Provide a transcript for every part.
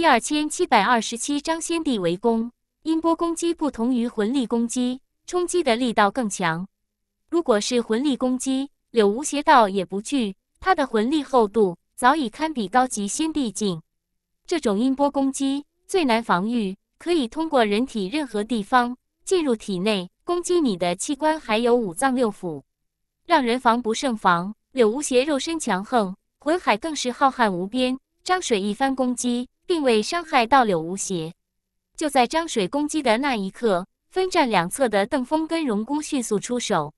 第二千七百二十七章先帝围攻。音波攻击不同于魂力攻击，冲击的力道更强。如果是魂力攻击，柳无邪倒也不惧，他的魂力厚度早已堪比高级先帝境。这种音波攻击最难防御，可以通过人体任何地方进入体内，攻击你的器官还有五脏六腑，让人防不胜防。柳无邪肉身强横，魂海更是浩瀚无边。张水一番攻击。并未伤害到柳无邪。就在张水攻击的那一刻，分站两侧的邓峰跟容姑迅速出手。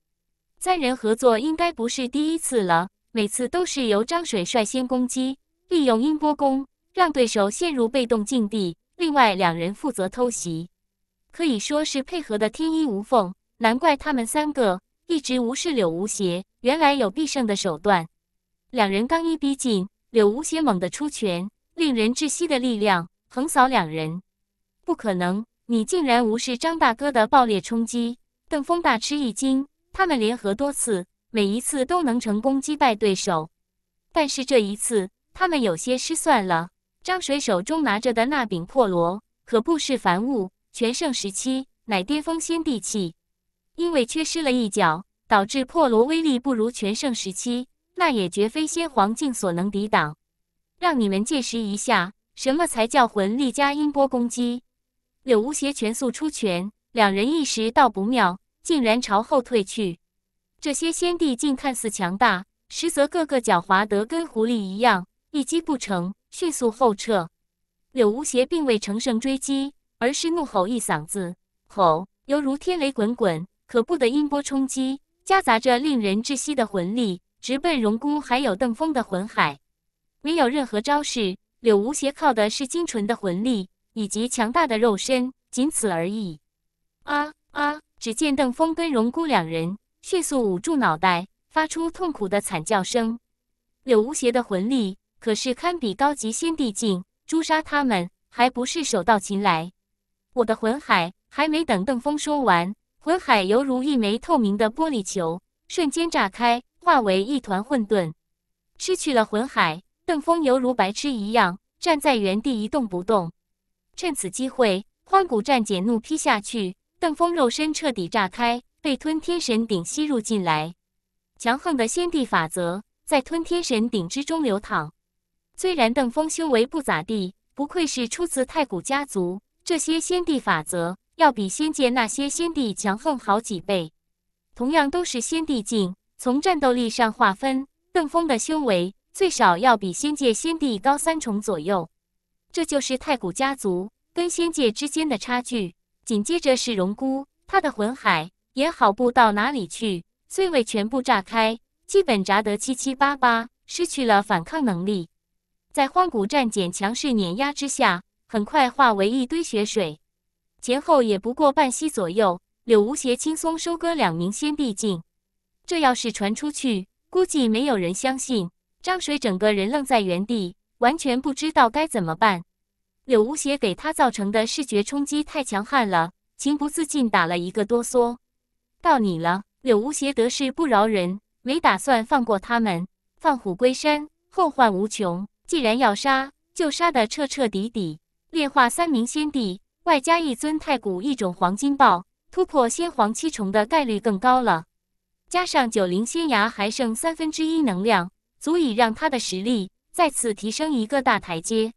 三人合作应该不是第一次了，每次都是由张水率先攻击，利用音波功让对手陷入被动境地，另外两人负责偷袭，可以说是配合的天衣无缝。难怪他们三个一直无视柳无邪，原来有必胜的手段。两人刚一逼近，柳无邪猛地出拳。令人窒息的力量横扫两人，不可能！你竟然无视张大哥的爆裂冲击！邓峰大吃一惊。他们联合多次，每一次都能成功击败对手，但是这一次他们有些失算了。张水手中拿着的那柄破锣可不是凡物，全盛时期乃巅峰仙帝器。因为缺失了一角，导致破锣威力不如全盛时期，那也绝非仙皇境所能抵挡。让你们见识一下什么才叫魂力加音波攻击！柳无邪全速出拳，两人一时倒不妙，竟然朝后退去。这些先帝竟看似强大，实则个个狡猾得跟狐狸一样，一击不成，迅速后撤。柳无邪并未乘胜追击，而是怒吼一嗓子，吼，犹如天雷滚滚，可怖的音波冲击，夹杂着令人窒息的魂力，直奔荣姑还有邓峰的魂海。没有任何招式，柳无邪靠的是精纯的魂力以及强大的肉身，仅此而已。啊啊！只见邓峰跟荣姑两人迅速捂住脑袋，发出痛苦的惨叫声。柳无邪的魂力可是堪比高级仙帝境，诛杀他们还不是手到擒来？我的魂海……还没等邓峰说完，魂海犹如一枚透明的玻璃球，瞬间炸开，化为一团混沌，失去了魂海。邓峰犹如白痴一样站在原地一动不动。趁此机会，荒古战简怒劈下去，邓峰肉身彻底炸开，被吞天神鼎吸入进来。强横的先帝法则在吞天神鼎之中流淌。虽然邓峰修为不咋地，不愧是出自太古家族，这些先帝法则要比仙界那些先帝强横好几倍。同样都是先帝境，从战斗力上划分，邓峰的修为。最少要比仙界仙帝高三重左右，这就是太古家族跟仙界之间的差距。紧接着是荣姑，她的魂海也好不到哪里去，虽未全部炸开，基本炸得七七八八，失去了反抗能力，在荒古战舰强势碾压之下，很快化为一堆血水。前后也不过半息左右，柳无邪轻松收割两名仙帝境。这要是传出去，估计没有人相信。张水整个人愣在原地，完全不知道该怎么办。柳无邪给他造成的视觉冲击太强悍了，情不自禁打了一个哆嗦。到你了，柳无邪得势不饶人，没打算放过他们，放虎归山，后患无穷。既然要杀，就杀得彻彻底底。炼化三名仙帝，外加一尊太古一种黄金豹，突破仙皇七重的概率更高了。加上九灵仙牙还剩三分之一能量。足以让他的实力再次提升一个大台阶。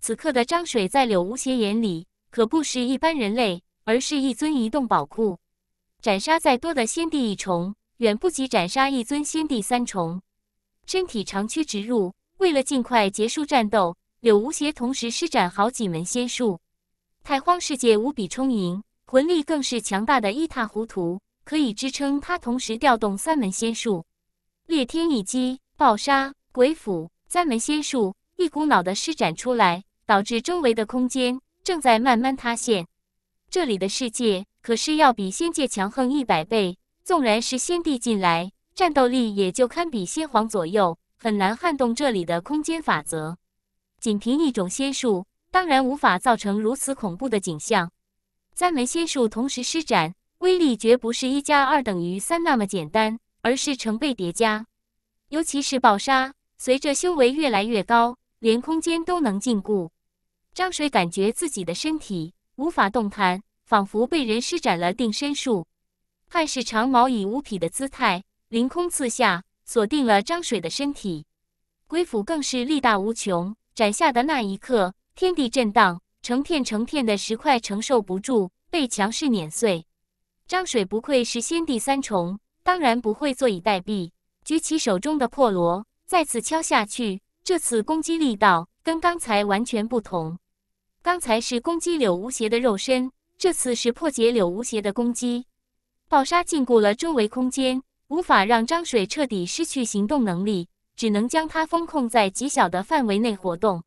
此刻的张水在柳无邪眼里可不是一般人类，而是一尊移动宝库。斩杀再多的先帝一重，远不及斩杀一尊先帝三重。身体长驱直入，为了尽快结束战斗，柳无邪同时施展好几门仙术。太荒世界无比充盈，魂力更是强大的一塌糊涂，可以支撑他同时调动三门仙术。裂天一击。暴杀、鬼斧三门仙术一股脑的施展出来，导致周围的空间正在慢慢塌陷。这里的世界可是要比仙界强横一百倍，纵然是仙帝进来，战斗力也就堪比仙皇左右，很难撼动这里的空间法则。仅凭一种仙术，当然无法造成如此恐怖的景象。三门仙术同时施展，威力绝不是一加二等于三那么简单，而是成倍叠加。尤其是暴杀，随着修为越来越高，连空间都能禁锢。张水感觉自己的身体无法动弹，仿佛被人施展了定身术。汉式长矛以无匹的姿态凌空刺下，锁定了张水的身体。鬼斧更是力大无穷，斩下的那一刻，天地震荡，成片成片的石块承受不住，被强势碾碎。张水不愧是先帝三重，当然不会坐以待毙。举起手中的破锣，再次敲下去。这次攻击力道跟刚才完全不同。刚才是攻击柳无邪的肉身，这次是破解柳无邪的攻击。暴杀禁锢了周围空间，无法让张水彻底失去行动能力，只能将他封控在极小的范围内活动。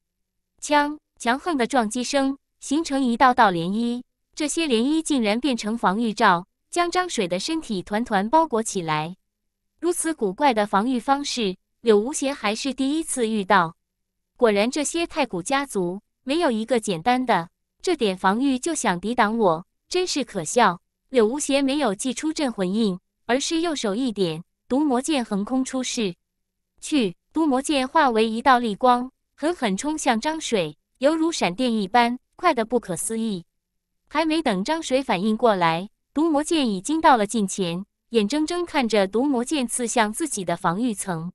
枪，强横的撞击声形成一道道涟漪，这些涟漪竟然变成防御罩，将张水的身体团团包裹起来。如此古怪的防御方式，柳无邪还是第一次遇到。果然，这些太古家族没有一个简单的，这点防御就想抵挡我，真是可笑。柳无邪没有祭出镇魂印，而是右手一点，毒魔剑横空出世。去！毒魔剑化为一道绿光，狠狠冲向张水，犹如闪电一般，快得不可思议。还没等张水反应过来，毒魔剑已经到了近前。眼睁睁看着毒魔剑刺向自己的防御层，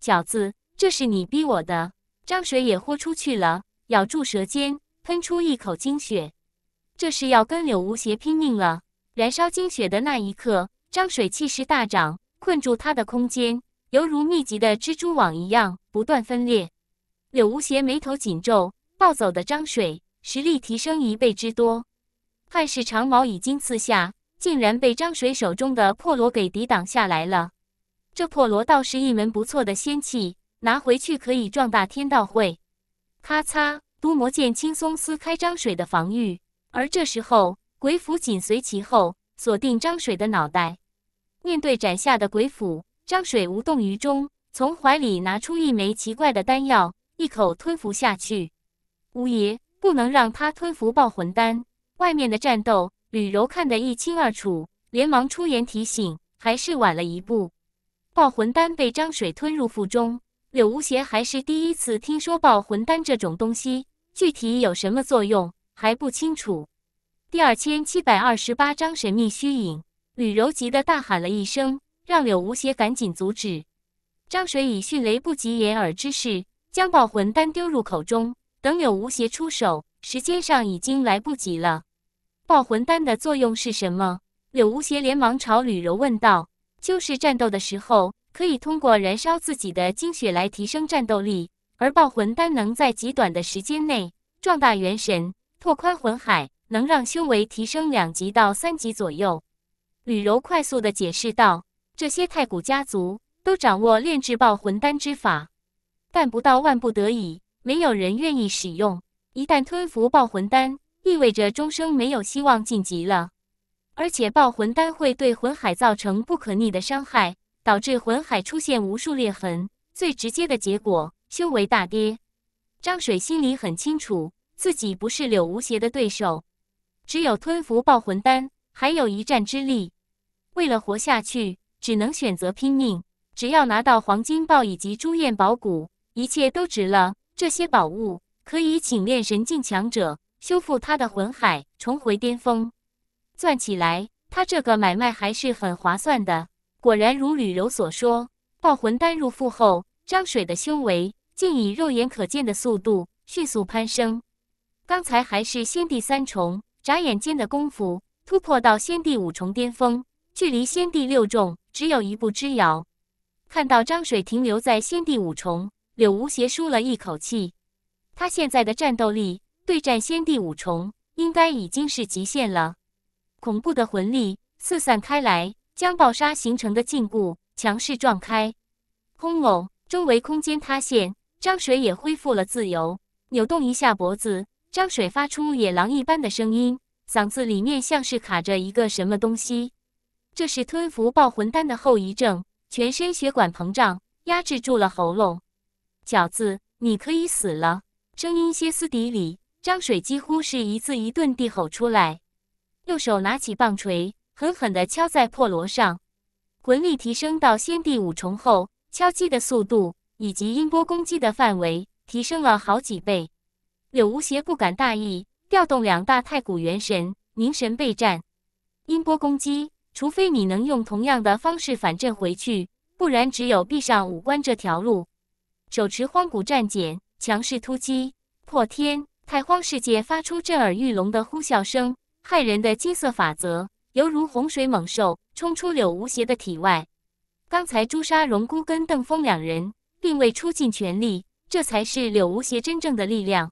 饺子，这是你逼我的！张水也豁出去了，咬住舌尖，喷出一口精血，这是要跟柳无邪拼命了！燃烧精血的那一刻，张水气势大涨，困住他的空间犹如密集的蜘蛛网一样不断分裂。柳无邪眉头紧皱，暴走的张水实力提升一倍之多，汉氏长矛已经刺下。竟然被张水手中的破罗给抵挡下来了。这破罗倒是一门不错的仙器，拿回去可以壮大天道会。咔嚓，毒魔剑轻松撕开张水的防御。而这时候，鬼斧紧随其后，锁定张水的脑袋。面对斩下的鬼斧，张水无动于衷，从怀里拿出一枚奇怪的丹药，一口吞服下去。五爷，不能让他吞服爆魂丹。外面的战斗。吕柔看得一清二楚，连忙出言提醒，还是晚了一步。爆魂丹被张水吞入腹中，柳无邪还是第一次听说爆魂丹这种东西，具体有什么作用还不清楚。第二千七百二十八章神秘虚影，吕柔急得大喊了一声，让柳无邪赶紧阻止。张水以迅雷不及掩耳之势将爆魂丹丢入口中，等柳无邪出手，时间上已经来不及了。爆魂丹的作用是什么？柳无邪连忙朝吕柔问道：“就是战斗的时候，可以通过燃烧自己的精血来提升战斗力，而爆魂丹能在极短的时间内壮大元神，拓宽魂海，能让修为提升两级到三级左右。”吕柔快速地解释道：“这些太古家族都掌握炼制爆魂丹之法，但不到万不得已，没有人愿意使用。一旦吞服爆魂丹，”意味着终生没有希望晋级了，而且爆魂丹会对魂海造成不可逆的伤害，导致魂海出现无数裂痕。最直接的结果，修为大跌。张水心里很清楚，自己不是柳无邪的对手，只有吞服爆魂丹，还有一战之力。为了活下去，只能选择拼命。只要拿到黄金豹以及朱燕宝骨，一切都值了。这些宝物可以请炼神境强者。修复他的魂海，重回巅峰。算起来，他这个买卖还是很划算的。果然如吕柔所说，爆魂丹入腹后，张水的修为竟以肉眼可见的速度迅速攀升。刚才还是先帝三重，眨眼间的功夫突破到先帝五重巅峰，距离先帝六重只有一步之遥。看到张水停留在先帝五重，柳无邪舒了一口气。他现在的战斗力。对战先帝五重，应该已经是极限了。恐怖的魂力四散开来，将暴杀形成的禁锢强势撞开。轰隆，周围空间塌陷，张水也恢复了自由，扭动一下脖子。张水发出野狼一般的声音，嗓子里面像是卡着一个什么东西。这是吞服爆魂丹的后遗症，全身血管膨胀，压制住了喉咙。饺子，你可以死了！声音歇斯底里。张水几乎是一字一顿地吼出来，右手拿起棒锤，狠狠地敲在破锣上。魂力提升到先帝五重后，敲击的速度以及音波攻击的范围提升了好几倍。柳无邪不敢大意，调动两大太古元神，凝神备战。音波攻击，除非你能用同样的方式反震回去，不然只有闭上五官这条路。手持荒古战戟，强势突击，破天！太荒世界发出震耳欲聋的呼啸声，骇人的金色法则犹如洪水猛兽冲出柳无邪的体外。刚才朱砂、荣姑跟邓峰两人，并未出尽全力，这才是柳无邪真正的力量。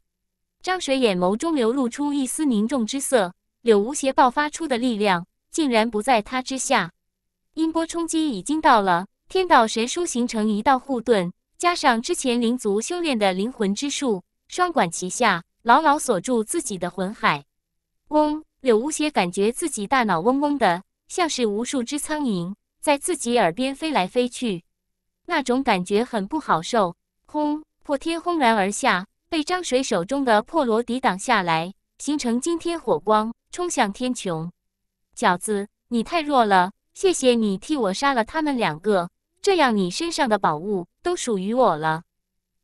张水眼眸中流露出一丝凝重之色，柳无邪爆发出的力量竟然不在他之下。音波冲击已经到了，天道神书形成一道护盾，加上之前灵族修炼的灵魂之术，双管齐下。牢牢锁住自己的魂海。嗡，柳无邪感觉自己大脑嗡嗡的，像是无数只苍蝇在自己耳边飞来飞去，那种感觉很不好受。轰，破天轰然而下，被张水手中的破锣抵挡下来，形成惊天火光冲向天穹。小子，你太弱了，谢谢你替我杀了他们两个，这样你身上的宝物都属于我了。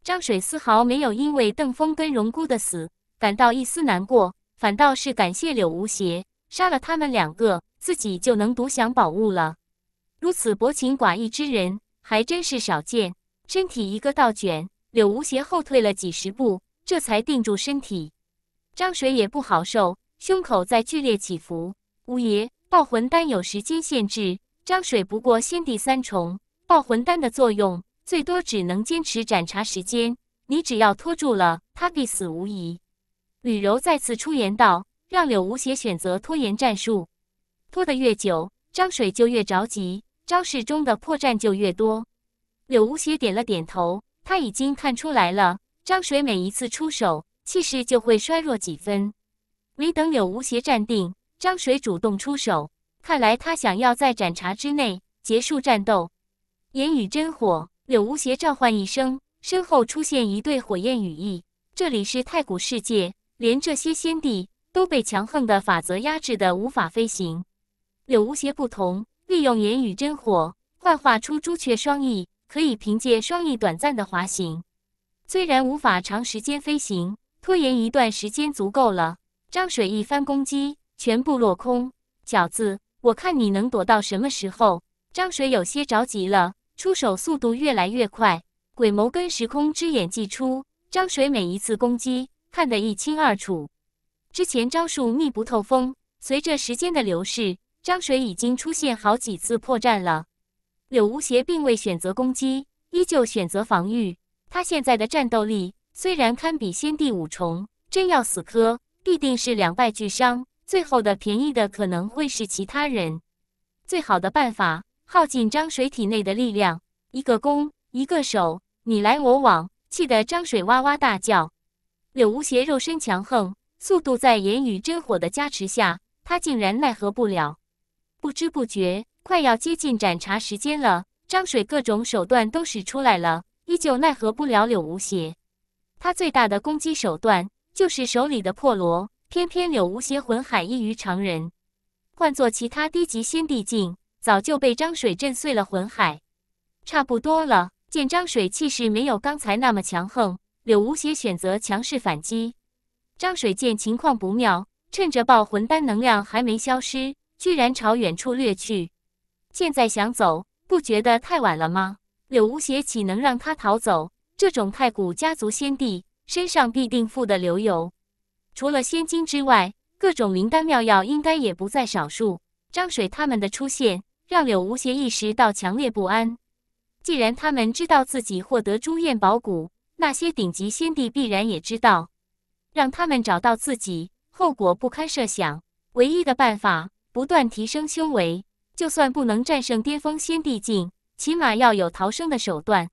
张水丝毫没有因为邓峰跟荣姑的死感到一丝难过，反倒是感谢柳无邪杀了他们两个，自己就能独享宝物了。如此薄情寡义之人还真是少见。身体一个倒卷，柳无邪后退了几十步，这才定住身体。张水也不好受，胸口在剧烈起伏。五爷，爆魂丹有时间限制，张水不过先帝三重，爆魂丹的作用。最多只能坚持斩茶时间，你只要拖住了他，必死无疑。吕柔再次出言道：“让柳无邪选择拖延战术，拖得越久，张水就越着急，招式中的破绽就越多。”柳无邪点了点头，他已经看出来了，张水每一次出手，气势就会衰弱几分。没等柳无邪站定，张水主动出手，看来他想要在斩茶之内结束战斗。言语真火。柳无邪召唤一声，身后出现一对火焰羽翼。这里是太古世界，连这些仙帝都被强横的法则压制的无法飞行。柳无邪不同，利用言语真火幻化出朱雀双翼，可以凭借双翼短暂的滑行。虽然无法长时间飞行，拖延一段时间足够了。张水一番攻击全部落空，饺子，我看你能躲到什么时候？张水有些着急了。出手速度越来越快，鬼眸跟时空之眼祭出，张水每一次攻击看得一清二楚。之前招数密不透风，随着时间的流逝，张水已经出现好几次破绽了。柳无邪并未选择攻击，依旧选择防御。他现在的战斗力虽然堪比先帝五重，真要死磕，必定是两败俱伤，最后的便宜的可能会是其他人。最好的办法。耗尽张水体内的力量，一个攻，一个守，你来我往，气得张水哇哇大叫。柳无邪肉身强横，速度在炎语真火的加持下，他竟然奈何不了。不知不觉，快要接近斩茶时间了，张水各种手段都使出来了，依旧奈何不了柳无邪。他最大的攻击手段就是手里的破锣，偏偏柳无邪魂海异于常人，换做其他低级仙帝境。早就被张水震碎了魂海，差不多了。见张水气势没有刚才那么强横，柳无邪选择强势反击。张水见情况不妙，趁着爆魂丹能量还没消失，居然朝远处掠去。现在想走，不觉得太晚了吗？柳无邪岂能让他逃走？这种太古家族先帝身上必定富得流油，除了仙金之外，各种灵丹妙药应该也不在少数。张水他们的出现。让柳无邪意识到强烈不安。既然他们知道自己获得朱厌宝骨，那些顶级先帝必然也知道，让他们找到自己，后果不堪设想。唯一的办法，不断提升修为，就算不能战胜巅峰先帝境，起码要有逃生的手段。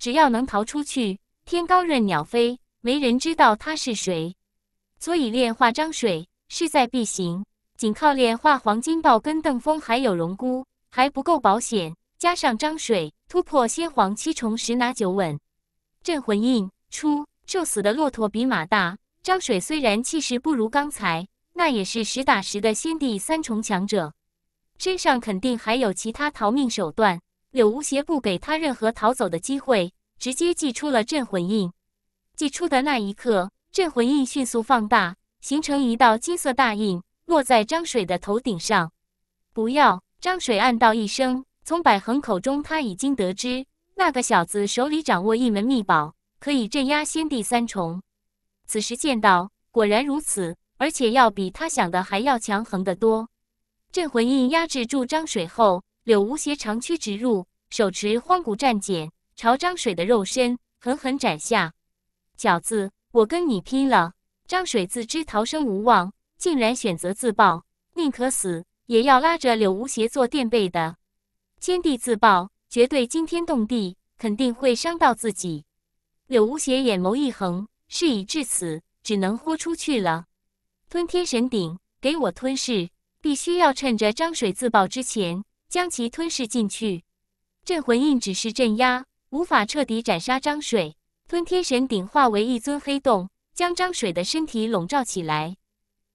只要能逃出去，天高任鸟飞，没人知道他是谁，所以炼化张水势在必行。仅靠炼化黄金豹、跟邓峰还有龙姑还不够保险，加上张水突破仙皇七重，十拿九稳。镇魂印出，受死的骆驼比马大。张水虽然气势不如刚才，那也是实打实的仙帝三重强者，身上肯定还有其他逃命手段。柳无邪不给他任何逃走的机会，直接祭出了镇魂印。祭出的那一刻，镇魂印迅速放大，形成一道金色大印。落在张水的头顶上，不要！张水暗道一声。从百恒口中，他已经得知那个小子手里掌握一门秘宝，可以镇压先帝三重。此时见到，果然如此，而且要比他想的还要强横得多。镇魂印压制住张水后，柳无邪长驱直入，手持荒古战戟，朝张水的肉身狠狠斩下。“小子，我跟你拼了！”张水自知逃生无望。竟然选择自爆，宁可死也要拉着柳无邪做垫背的。天地自爆绝对惊天动地，肯定会伤到自己。柳无邪眼眸一横，事已至此，只能豁出去了。吞天神鼎，给我吞噬！必须要趁着张水自爆之前，将其吞噬进去。镇魂印只是镇压，无法彻底斩杀张水。吞天神鼎化为一尊黑洞，将张水的身体笼罩起来。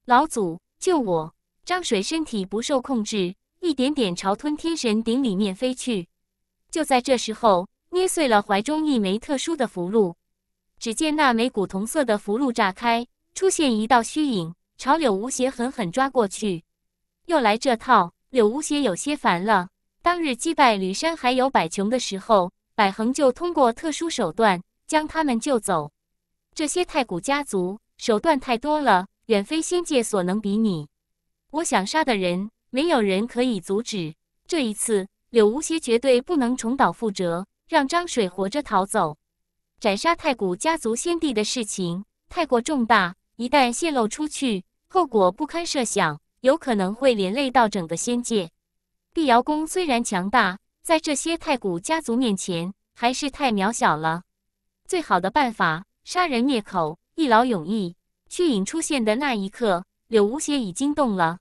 老祖救我！张水身体不受控制，一点点朝吞天神鼎里面飞去。就在这时候，捏碎了怀中一枚特殊的符箓。只见那枚古铜色的符箓炸开，出现一道虚影，朝柳无邪狠狠抓过去。又来这套！柳无邪有些烦了。当日击败吕山还有百琼的时候，百恒就通过特殊手段将他们救走。这些太古家族手段太多了。远非仙界所能比拟。我想杀的人，没有人可以阻止。这一次，柳无邪绝对不能重蹈覆辙，让张水活着逃走。斩杀太古家族先帝的事情太过重大，一旦泄露出去，后果不堪设想，有可能会连累到整个仙界。碧瑶宫虽然强大，在这些太古家族面前还是太渺小了。最好的办法，杀人灭口，一劳永逸。虚影出现的那一刻，柳无邪已经动了。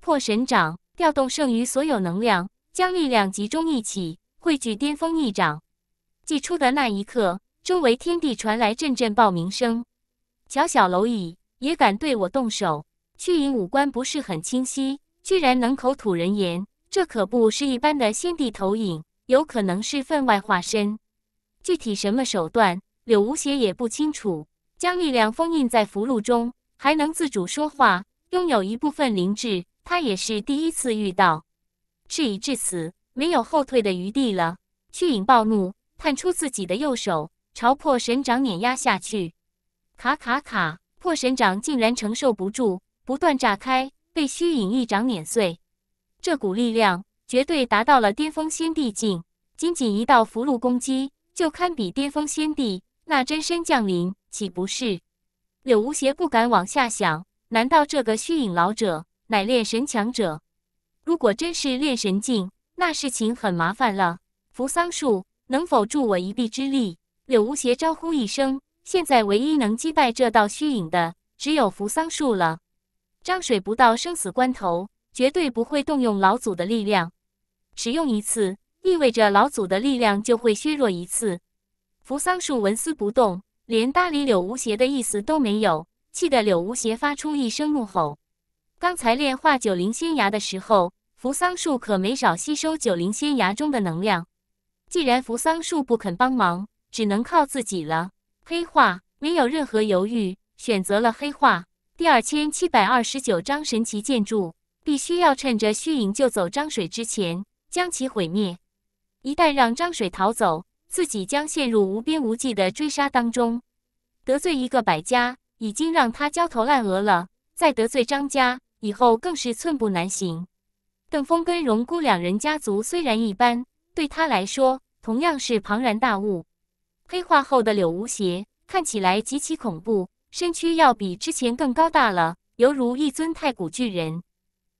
破神掌调动剩余所有能量，将力量集中一起，汇聚巅峰一掌。祭出的那一刻，周围天地传来阵阵爆鸣声。小小蝼蚁也敢对我动手？虚影五官不是很清晰，居然能口吐人言，这可不是一般的先帝投影，有可能是分外化身。具体什么手段，柳无邪也不清楚。将力量封印在符箓中，还能自主说话，拥有一部分灵智，他也是第一次遇到。事已至此，没有后退的余地了。虚影暴怒，探出自己的右手，朝破神掌碾压下去。卡卡卡！破神掌竟然承受不住，不断炸开，被虚影一掌碾碎。这股力量绝对达到了巅峰仙帝境，仅仅一道符箓攻击，就堪比巅峰仙帝。那真身降临，岂不是柳无邪不敢往下想？难道这个虚影老者乃炼神强者？如果真是炼神境，那事情很麻烦了。扶桑树能否助我一臂之力？柳无邪招呼一声。现在唯一能击败这道虚影的，只有扶桑树了。张水不到生死关头，绝对不会动用老祖的力量。使用一次，意味着老祖的力量就会削弱一次。扶桑树纹丝不动，连搭理柳无邪的意思都没有，气得柳无邪发出一声怒吼。刚才炼化九灵仙牙的时候，扶桑树可没少吸收九灵仙牙中的能量。既然扶桑树不肯帮忙，只能靠自己了。黑化没有任何犹豫，选择了黑化。第二千七百二十九章神奇建筑，必须要趁着虚影救走张水之前将其毁灭。一旦让张水逃走，自己将陷入无边无际的追杀当中，得罪一个百家已经让他焦头烂额了，再得罪张家以后更是寸步难行。邓峰跟容姑两人家族虽然一般，对他来说同样是庞然大物。黑化后的柳无邪看起来极其恐怖，身躯要比之前更高大了，犹如一尊太古巨人。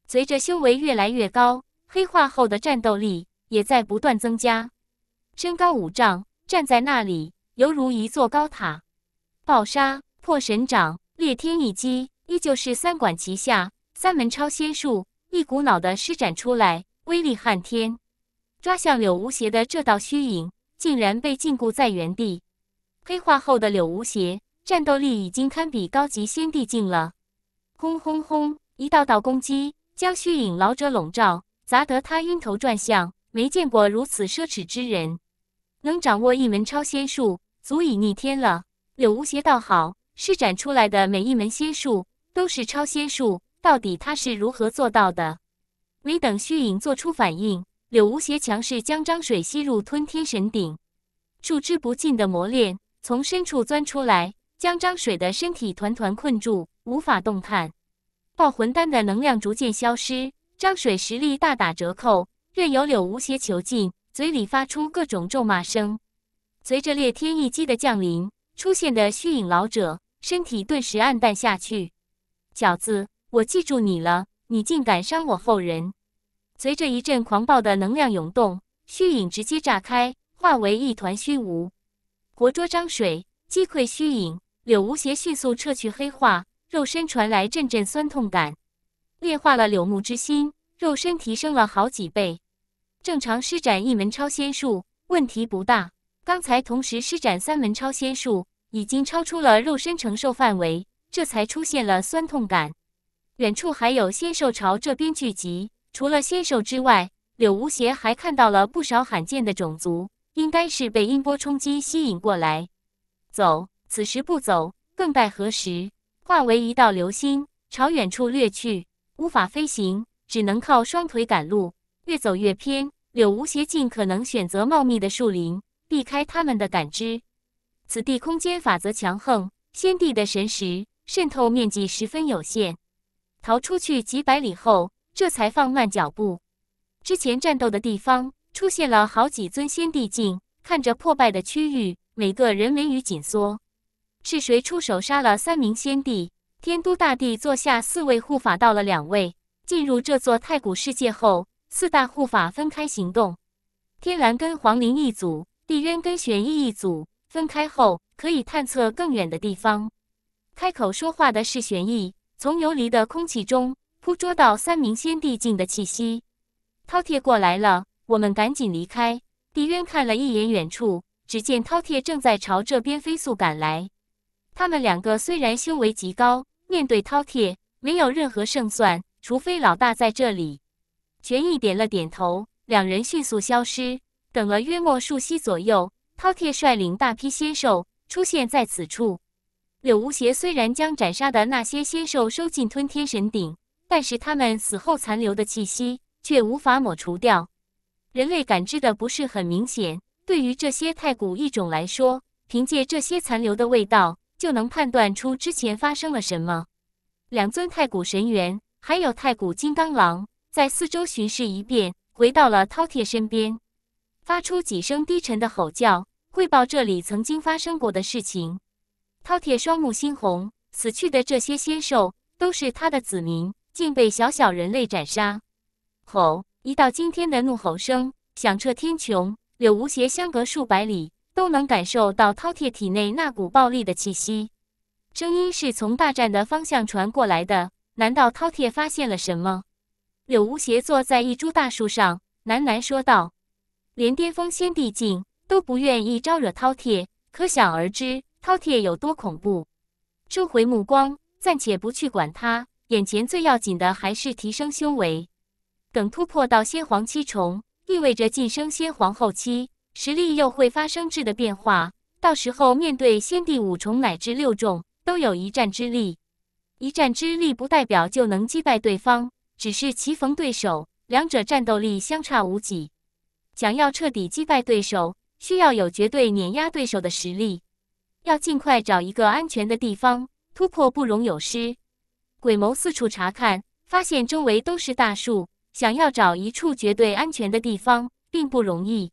随着修为越来越高，黑化后的战斗力也在不断增加。身高五丈，站在那里犹如一座高塔。暴杀破神掌、裂天一击，依旧是三管齐下，三门超仙术一股脑的施展出来，威力撼天。抓向柳无邪的这道虚影，竟然被禁锢在原地。黑化后的柳无邪战斗力已经堪比高级仙帝境了。轰轰轰！一道道攻击将虚影老者笼罩，砸得他晕头转向。没见过如此奢侈之人。能掌握一门超仙术，足以逆天了。柳无邪倒好，施展出来的每一门仙术都是超仙术，到底他是如何做到的？没等虚影做出反应，柳无邪强势将张水吸入吞天神鼎，数之不尽的磨练从深处钻出来，将张水的身体团团困住，无法动弹。爆魂丹的能量逐渐消失，张水实力大打折扣，任由柳无邪囚禁。嘴里发出各种咒骂声，随着裂天一击的降临，出现的虚影老者身体顿时暗淡下去。小子，我记住你了，你竟敢伤我后人！随着一阵狂暴的能量涌动，虚影直接炸开，化为一团虚无。活捉张水，击溃虚影，柳无邪迅速撤去黑化，肉身传来阵阵酸痛感，炼化了柳木之心，肉身提升了好几倍。正常施展一门超仙术问题不大，刚才同时施展三门超仙术已经超出了肉身承受范围，这才出现了酸痛感。远处还有仙兽朝这边聚集，除了仙兽之外，柳无邪还看到了不少罕见的种族，应该是被音波冲击吸引过来。走，此时不走更待何时？化为一道流星朝远处掠去，无法飞行，只能靠双腿赶路，越走越偏。柳无邪尽可能选择茂密的树林，避开他们的感知。此地空间法则强横，先帝的神识渗透面积十分有限。逃出去几百里后，这才放慢脚步。之前战斗的地方出现了好几尊先帝镜，看着破败的区域，每个人眉宇紧缩。是谁出手杀了三名先帝？天都大帝座下四位护法，到了两位。进入这座太古世界后。四大护法分开行动，天蓝跟黄灵一组，地渊跟玄翼一组。分开后可以探测更远的地方。开口说话的是玄翼，从游离的空气中捕捉到三名先帝境的气息。饕餮过来了，我们赶紧离开。地渊看了一眼远处，只见饕餮正在朝这边飞速赶来。他们两个虽然修为极高，面对饕餮没有任何胜算，除非老大在这里。玄逸点了点头，两人迅速消失。等了约莫数息左右，饕餮率领大批仙兽出现在此处。柳无邪虽然将斩杀的那些仙兽收进吞天神鼎，但是他们死后残留的气息却无法抹除掉。人类感知的不是很明显，对于这些太古异种来说，凭借这些残留的味道就能判断出之前发生了什么。两尊太古神猿，还有太古金刚狼。在四周巡视一遍，回到了饕餮身边，发出几声低沉的吼叫，汇报这里曾经发生过的事情。饕餮双目猩红，死去的这些仙兽都是他的子民，竟被小小人类斩杀！吼！一道惊天的怒吼声响彻天穹，柳无邪相隔数百里都能感受到饕餮体内那股暴力的气息。声音是从大战的方向传过来的，难道饕餮发现了什么？柳无邪坐在一株大树上，喃喃说道：“连巅峰仙帝境都不愿意招惹饕餮，可想而知饕餮有多恐怖。”收回目光，暂且不去管他。眼前最要紧的还是提升修为。等突破到仙皇七重，意味着晋升仙皇后期，实力又会发生质的变化。到时候面对仙帝五重乃至六重，都有一战之力。一战之力不代表就能击败对方。只是棋逢对手，两者战斗力相差无几。想要彻底击败对手，需要有绝对碾压对手的实力。要尽快找一个安全的地方突破，不容有失。鬼眸四处查看，发现周围都是大树，想要找一处绝对安全的地方并不容易。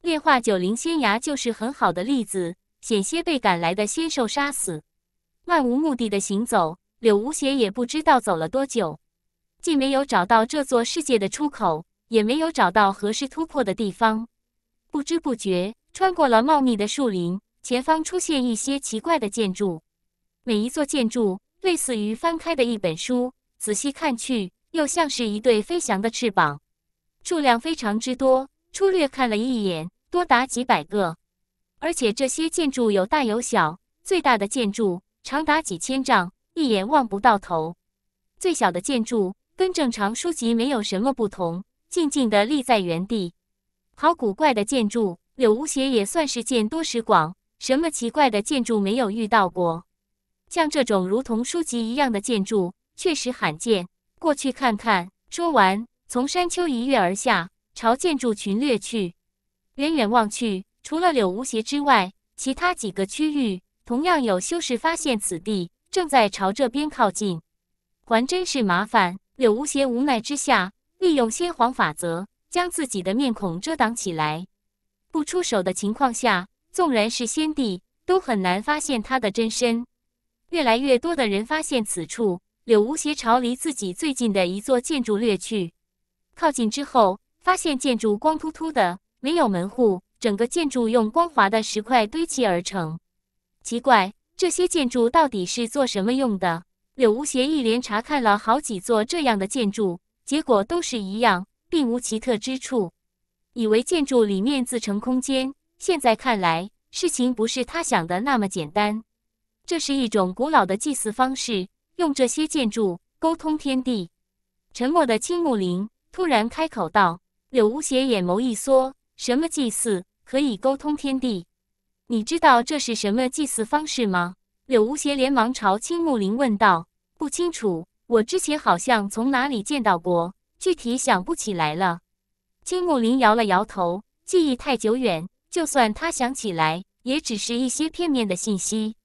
炼化九灵仙崖就是很好的例子，险些被赶来的仙兽杀死。漫无目的的行走，柳无邪也不知道走了多久。既没有找到这座世界的出口，也没有找到合适突破的地方。不知不觉穿过了茂密的树林，前方出现一些奇怪的建筑。每一座建筑类似于翻开的一本书，仔细看去又像是一对飞翔的翅膀。数量非常之多，粗略看了一眼，多达几百个。而且这些建筑有大有小，最大的建筑长达几千丈，一眼望不到头；最小的建筑。跟正常书籍没有什么不同，静静地立在原地。好古怪的建筑，柳无邪也算是见多识广，什么奇怪的建筑没有遇到过？像这种如同书籍一样的建筑，确实罕见。过去看看。说完，从山丘一跃而下，朝建筑群掠去。远远望去，除了柳无邪之外，其他几个区域同样有修士发现此地，正在朝这边靠近。还真是麻烦。柳无邪无奈之下，利用先皇法则将自己的面孔遮挡起来。不出手的情况下，纵然是先帝，都很难发现他的真身。越来越多的人发现此处，柳无邪朝离自己最近的一座建筑掠去。靠近之后，发现建筑光秃秃的，没有门户，整个建筑用光滑的石块堆砌而成。奇怪，这些建筑到底是做什么用的？柳无邪一连查看了好几座这样的建筑，结果都是一样，并无奇特之处。以为建筑里面自成空间，现在看来，事情不是他想的那么简单。这是一种古老的祭祀方式，用这些建筑沟通天地。沉默的青木林突然开口道：“柳无邪，眼眸一缩，什么祭祀可以沟通天地？你知道这是什么祭祀方式吗？”柳无邪连忙朝青木林问道：“不清楚，我之前好像从哪里见到过，具体想不起来了。”青木林摇了摇头，记忆太久远，就算他想起来，也只是一些片面的信息。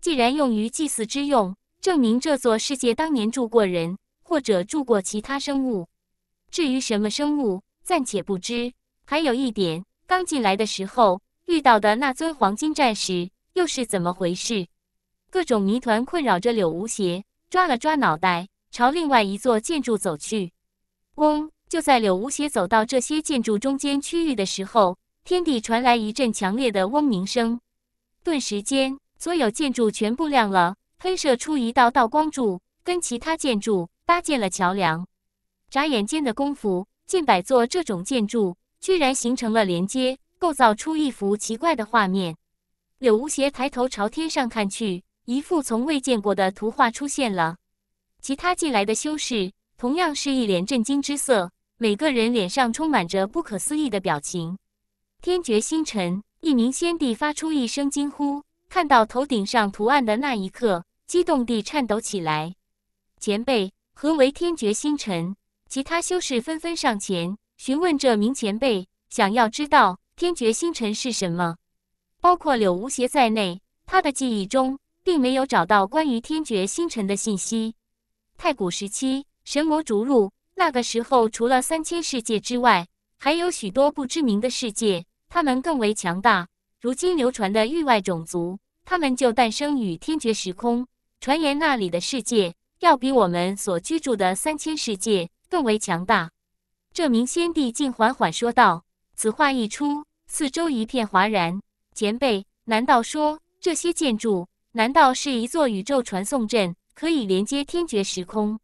既然用于祭祀之用，证明这座世界当年住过人，或者住过其他生物。至于什么生物，暂且不知。还有一点，刚进来的时候遇到的那尊黄金战士，又是怎么回事？各种谜团困扰着柳无邪，抓了抓脑袋，朝另外一座建筑走去。嗡！就在柳无邪走到这些建筑中间区域的时候，天地传来一阵强烈的嗡鸣声。顿时间，所有建筑全部亮了，喷射出一道道光柱，跟其他建筑搭建了桥梁。眨眼间的功夫，近百座这种建筑居然形成了连接，构造出一幅奇怪的画面。柳无邪抬头朝天上看去。一幅从未见过的图画出现了，其他进来的修士同样是一脸震惊之色，每个人脸上充满着不可思议的表情。天绝星辰，一名仙帝发出一声惊呼，看到头顶上图案的那一刻，激动地颤抖起来。前辈，何为天绝星辰？其他修士纷纷上前询问这名前辈，想要知道天绝星辰是什么。包括柳无邪在内，他的记忆中。并没有找到关于天绝星辰的信息。太古时期，神魔逐鹿，那个时候除了三千世界之外，还有许多不知名的世界，他们更为强大。如今流传的域外种族，他们就诞生于天绝时空。传言那里的世界，要比我们所居住的三千世界更为强大。这名先帝竟缓缓说道。此话一出，四周一片哗然。前辈，难道说这些建筑？难道是一座宇宙传送阵，可以连接天绝时空？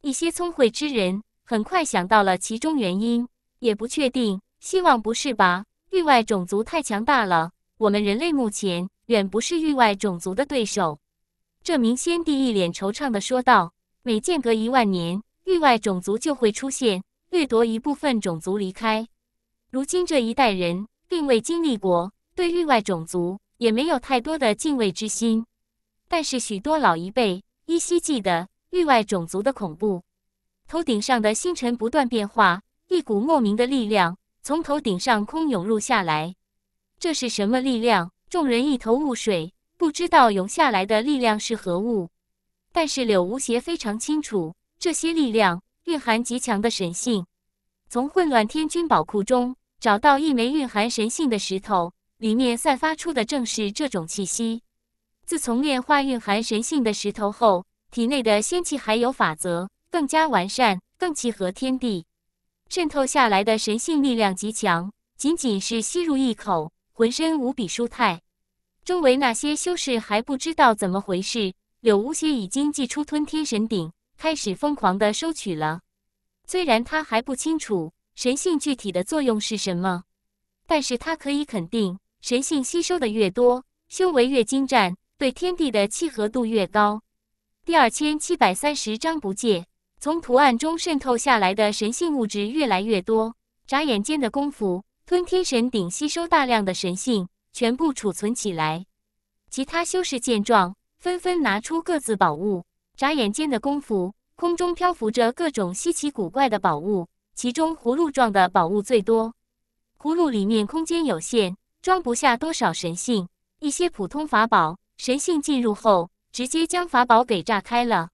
一些聪慧之人很快想到了其中原因，也不确定，希望不是吧？域外种族太强大了，我们人类目前远不是域外种族的对手。这名先帝一脸惆怅地说道：“每间隔一万年，域外种族就会出现，掠夺一部分种族离开。如今这一代人并未经历过，对域外种族。”也没有太多的敬畏之心，但是许多老一辈依稀记得域外种族的恐怖。头顶上的星辰不断变化，一股莫名的力量从头顶上空涌入下来。这是什么力量？众人一头雾水，不知道涌下来的力量是何物。但是柳无邪非常清楚，这些力量蕴含极强的神性。从混乱天君宝库中找到一枚蕴含神性的石头。里面散发出的正是这种气息。自从炼化蕴含神性的石头后，体内的仙气还有法则更加完善，更契合天地，渗透下来的神性力量极强。仅仅是吸入一口，浑身无比舒泰。周围那些修士还不知道怎么回事，柳无邪已经祭出吞天神鼎，开始疯狂的收取了。虽然他还不清楚神性具体的作用是什么，但是他可以肯定。神性吸收的越多，修为越精湛，对天地的契合度越高。第二千七百三十章不借。从图案中渗透下来的神性物质越来越多，眨眼间的功夫，吞天神鼎吸收大量的神性，全部储存起来。其他修士见状，纷纷拿出各自宝物。眨眼间的功夫，空中漂浮着各种稀奇古怪的宝物，其中葫芦状的宝物最多。葫芦里面空间有限。装不下多少神性，一些普通法宝，神性进入后直接将法宝给炸开了。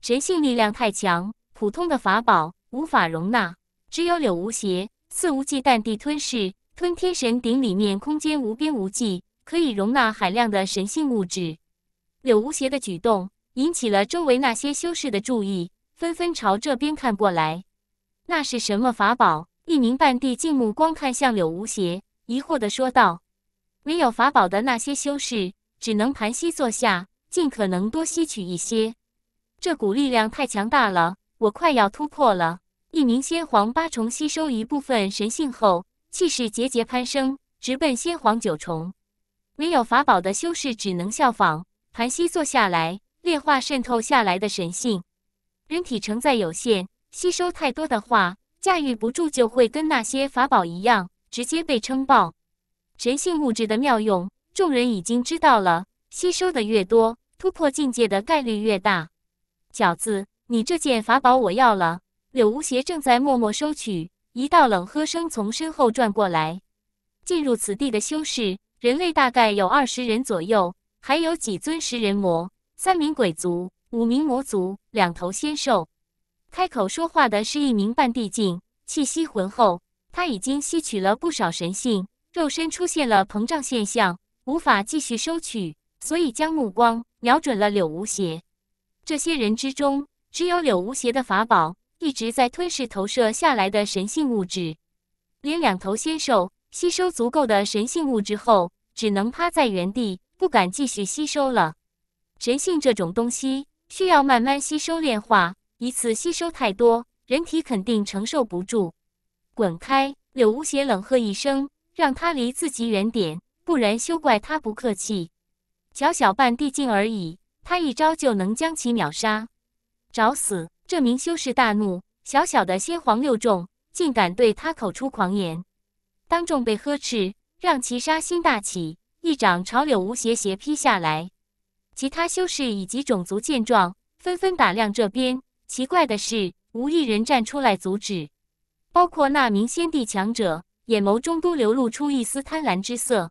神性力量太强，普通的法宝无法容纳，只有柳无邪肆无忌惮地吞噬。吞天神鼎里面空间无边无际，可以容纳海量的神性物质。柳无邪的举动引起了周围那些修士的注意，纷纷朝这边看过来。那是什么法宝？一名半帝静目光看向柳无邪。疑惑的说道：“没有法宝的那些修士，只能盘膝坐下，尽可能多吸取一些。这股力量太强大了，我快要突破了。一名先皇八重吸收一部分神性后，气势节节攀升，直奔先皇九重。没有法宝的修士只能效仿，盘膝坐下来炼化渗透下来的神性。人体承载有限，吸收太多的话，驾驭不住就会跟那些法宝一样。”直接被撑爆，神性物质的妙用，众人已经知道了。吸收的越多，突破境界的概率越大。小子，你这件法宝我要了。柳无邪正在默默收取。一道冷喝声从身后转过来。进入此地的修士，人类大概有二十人左右，还有几尊食人魔，三名鬼族，五名魔族，两头仙兽。开口说话的是一名半地境，气息浑厚。他已经吸取了不少神性，肉身出现了膨胀现象，无法继续收取，所以将目光瞄准了柳无邪。这些人之中，只有柳无邪的法宝一直在吞噬投射下来的神性物质。连两头仙兽吸收足够的神性物质后，只能趴在原地，不敢继续吸收了。神性这种东西需要慢慢吸收炼化，一次吸收太多，人体肯定承受不住。滚开！柳无邪冷喝一声，让他离自己远点，不然休怪他不客气。小小半弟境而已，他一招就能将其秒杀。找死！这名修士大怒，小小的仙皇六众，竟敢对他口出狂言，当众被呵斥，让其杀心大起，一掌朝柳无邪斜劈下来。其他修士以及种族见状，纷纷打量这边，奇怪的是，无一人站出来阻止。包括那名先帝强者，眼眸中都流露出一丝贪婪之色。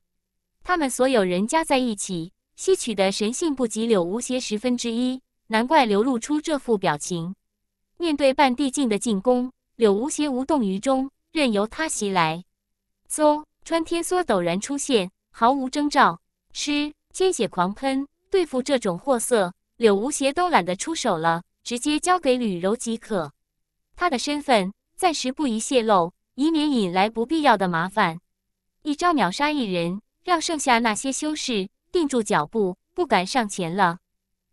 他们所有人加在一起，吸取的神性不及柳无邪十分之一，难怪流露出这副表情。面对半帝境的进攻，柳无邪无动于衷，任由他袭来。嗖，穿天梭陡然出现，毫无征兆。吃，鲜血狂喷。对付这种货色，柳无邪都懒得出手了，直接交给吕柔即可。他的身份？暂时不宜泄露，以免引来不必要的麻烦。一招秒杀一人，让剩下那些修士定住脚步，不敢上前了。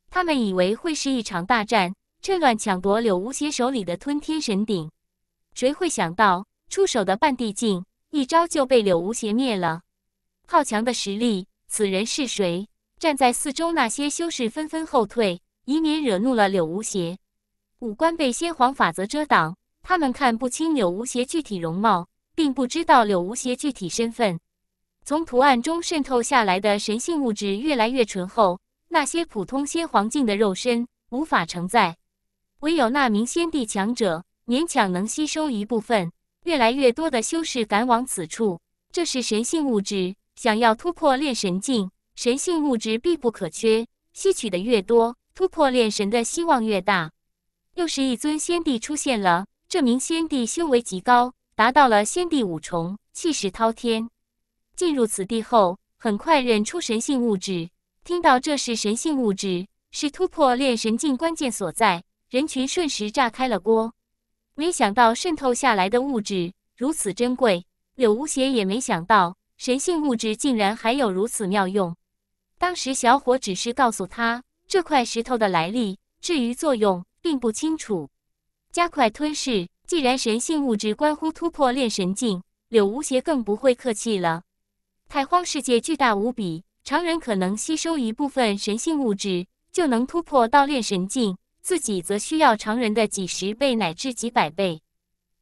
他们以为会是一场大战，趁乱抢夺柳无邪手里的吞天神鼎。谁会想到，出手的半地境一招就被柳无邪灭了。好强的实力，此人是谁？站在四周那些修士纷纷后退，以免惹怒了柳无邪。五官被先皇法则遮挡。他们看不清柳无邪具体容貌，并不知道柳无邪具体身份。从图案中渗透下来的神性物质越来越醇厚，那些普通仙皇境的肉身无法承载，唯有那名仙帝强者勉强能吸收一部分。越来越多的修士赶往此处，这是神性物质。想要突破炼神境，神性物质必不可缺。吸取的越多，突破炼神的希望越大。又是一尊仙帝出现了。这名先帝修为极高，达到了先帝五重，气势滔天。进入此地后，很快认出神性物质。听到这是神性物质，是突破炼神境关键所在，人群瞬时炸开了锅。没想到渗透下来的物质如此珍贵，柳无邪也没想到神性物质竟然还有如此妙用。当时小伙只是告诉他这块石头的来历，至于作用，并不清楚。加快吞噬，既然神性物质关乎突破炼神境，柳无邪更不会客气了。太荒世界巨大无比，常人可能吸收一部分神性物质就能突破到炼神境，自己则需要常人的几十倍乃至几百倍。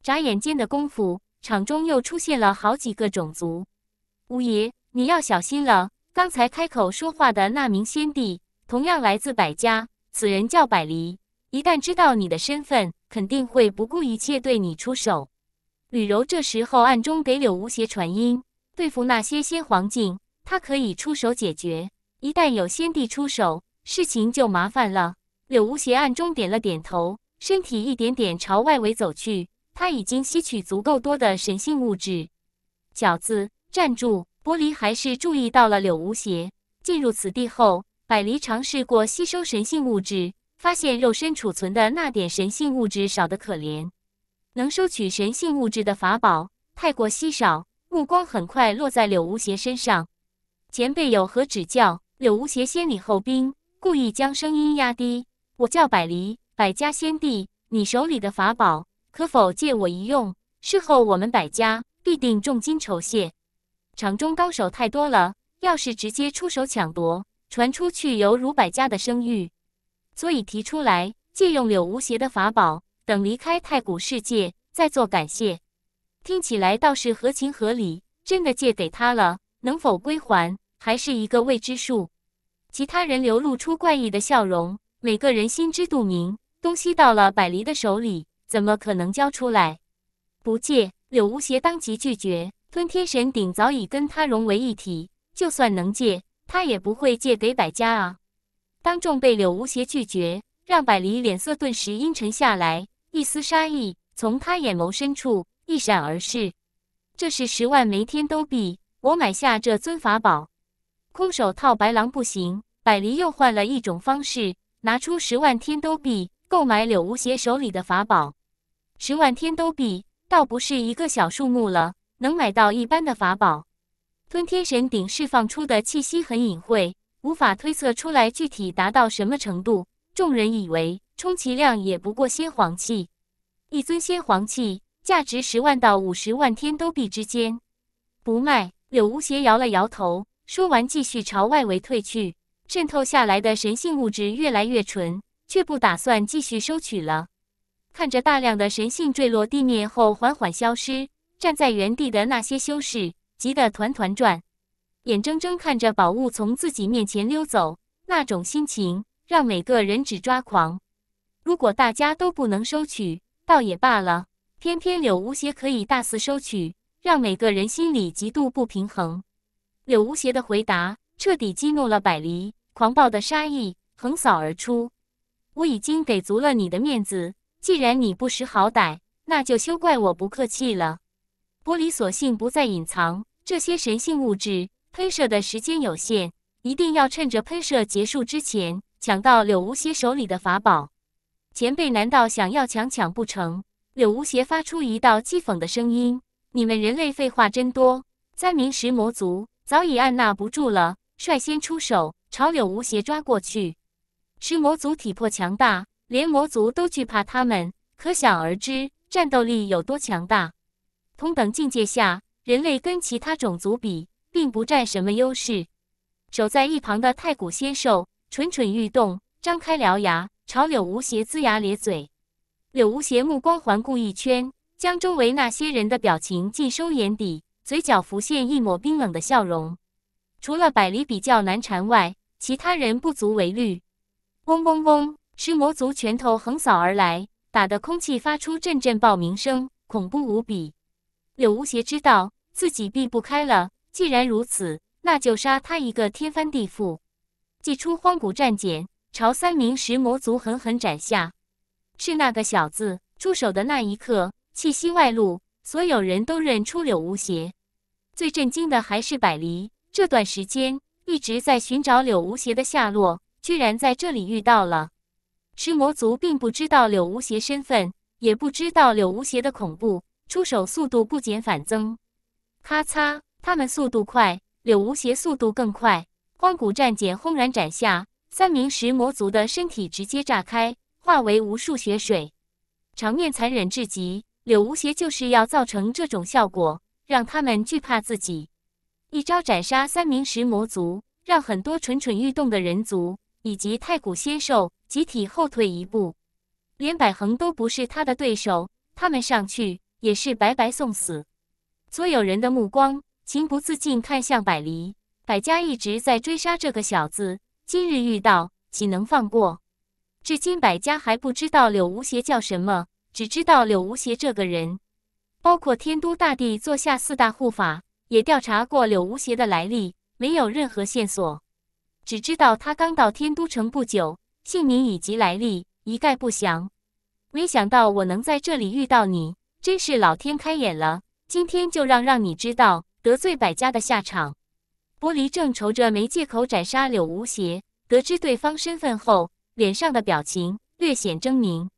眨眼间的功夫，场中又出现了好几个种族。五爷，你要小心了。刚才开口说话的那名先帝，同样来自百家，此人叫百离。一旦知道你的身份，肯定会不顾一切对你出手。吕柔这时候暗中给柳无邪传音，对付那些仙皇境，他可以出手解决。一旦有仙帝出手，事情就麻烦了。柳无邪暗中点了点头，身体一点点朝外围走去。他已经吸取足够多的神性物质。饺子，站住！玻璃还是注意到了柳无邪进入此地后，百离尝试过吸收神性物质。发现肉身储存的那点神性物质少得可怜，能收取神性物质的法宝太过稀少，目光很快落在柳无邪身上。前辈有何指教？柳无邪先礼后兵，故意将声音压低：“我叫百离，百家先帝，你手里的法宝可否借我一用？事后我们百家必定重金酬谢。”场中高手太多了，要是直接出手抢夺，传出去有辱百家的声誉。所以提出来借用柳无邪的法宝，等离开太古世界再做感谢，听起来倒是合情合理。真的借给他了，能否归还还是一个未知数。其他人流露出怪异的笑容，每个人心知肚明，东西到了百离的手里，怎么可能交出来？不借，柳无邪当即拒绝。吞天神鼎早已跟他融为一体，就算能借，他也不会借给百家啊。当众被柳无邪拒绝，让百里脸色顿时阴沉下来，一丝杀意从他眼眸深处一闪而逝。这是十万枚天都币，我买下这尊法宝。空手套白狼不行，百里又换了一种方式，拿出十万天都币购买柳无邪手里的法宝。十万天都币倒不是一个小数目了，能买到一般的法宝。吞天神鼎释放出的气息很隐晦。无法推测出来具体达到什么程度，众人以为充其量也不过仙皇器，一尊仙皇器价值十万到五十万天都币之间，不卖。柳无邪摇了摇头，说完继续朝外围退去。渗透下来的神性物质越来越纯，却不打算继续收取了。看着大量的神性坠落地面后缓缓消失，站在原地的那些修士急得团团转。眼睁睁看着宝物从自己面前溜走，那种心情让每个人只抓狂。如果大家都不能收取，倒也罢了，偏偏柳无邪可以大肆收取，让每个人心里极度不平衡。柳无邪的回答彻底激怒了百离，狂暴的杀意横扫而出。我已经给足了你的面子，既然你不识好歹，那就休怪我不客气了。玻璃索性不再隐藏这些神性物质。喷射的时间有限，一定要趁着喷射结束之前抢到柳无邪手里的法宝。前辈难道想要强抢不成？柳无邪发出一道讥讽的声音：“你们人类废话真多！”灾民石魔族早已按捺不住了，率先出手朝柳无邪抓过去。石魔族体魄强大，连魔族都惧怕他们，可想而知战斗力有多强大。同等境界下，人类跟其他种族比。并不占什么优势。守在一旁的太古仙兽蠢蠢欲动，张开獠牙朝柳无邪龇牙咧嘴。柳无邪目光环顾一圈，将周围那些人的表情尽收眼底，嘴角浮现一抹冰冷的笑容。除了百里比较难缠外，其他人不足为虑。嗡嗡嗡！狮魔族拳头横扫而来，打得空气发出阵阵爆鸣声，恐怖无比。柳无邪知道自己避不开了。既然如此，那就杀他一个天翻地覆！祭出荒古战锏，朝三名石魔族狠狠斩下。是那个小子出手的那一刻，气息外露，所有人都认出柳无邪。最震惊的还是百离，这段时间一直在寻找柳无邪的下落，居然在这里遇到了。石魔族并不知道柳无邪身份，也不知道柳无邪的恐怖，出手速度不减反增。咔嚓！他们速度快，柳无邪速度更快。荒古战舰轰然斩下，三名石魔族的身体直接炸开，化为无数血水，场面残忍至极。柳无邪就是要造成这种效果，让他们惧怕自己。一招斩杀三名石魔族，让很多蠢蠢欲动的人族以及太古仙兽集体后退一步，连百恒都不是他的对手，他们上去也是白白送死。所有人的目光。情不自禁看向百离，百家一直在追杀这个小子，今日遇到，岂能放过？至今，百家还不知道柳无邪叫什么，只知道柳无邪这个人。包括天都大帝座下四大护法也调查过柳无邪的来历，没有任何线索，只知道他刚到天都城不久，姓名以及来历一概不详。没想到我能在这里遇到你，真是老天开眼了。今天就让让你知道。得罪百家的下场。玻璃正愁着没借口斩杀柳无邪，得知对方身份后，脸上的表情略显狰狞。